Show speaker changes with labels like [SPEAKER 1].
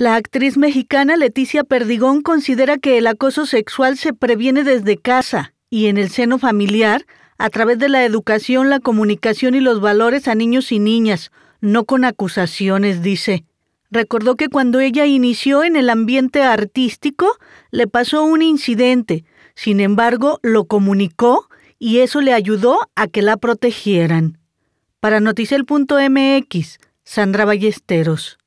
[SPEAKER 1] La actriz mexicana Leticia Perdigón considera que el acoso sexual se previene desde casa y en el seno familiar a través de la educación, la comunicación y los valores a niños y niñas, no con acusaciones, dice. Recordó que cuando ella inició en el ambiente artístico le pasó un incidente, sin embargo lo comunicó y eso le ayudó a que la protegieran. Para Noticel.mx, Sandra Ballesteros.